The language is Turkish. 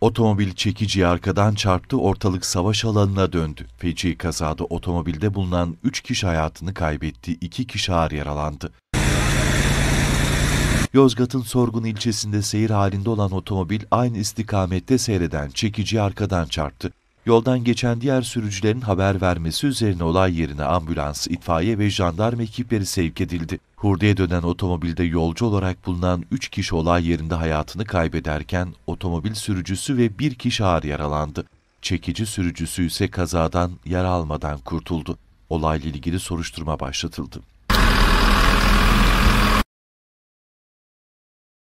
Otomobil çekiciyi arkadan çarptı, ortalık savaş alanına döndü. Feci kazada otomobilde bulunan 3 kişi hayatını kaybetti, 2 kişi ağır yaralandı. Yozgat'ın Sorgun ilçesinde seyir halinde olan otomobil aynı istikamette seyreden çekiciyi arkadan çarptı. Yoldan geçen diğer sürücülerin haber vermesi üzerine olay yerine ambulans, itfaiye ve jandarma ekipleri sevk edildi. Hurdaya dönen otomobilde yolcu olarak bulunan 3 kişi olay yerinde hayatını kaybederken otomobil sürücüsü ve 1 kişi ağır yaralandı. Çekici sürücüsü ise kazadan yara almadan kurtuldu. Olayla ilgili soruşturma başlatıldı.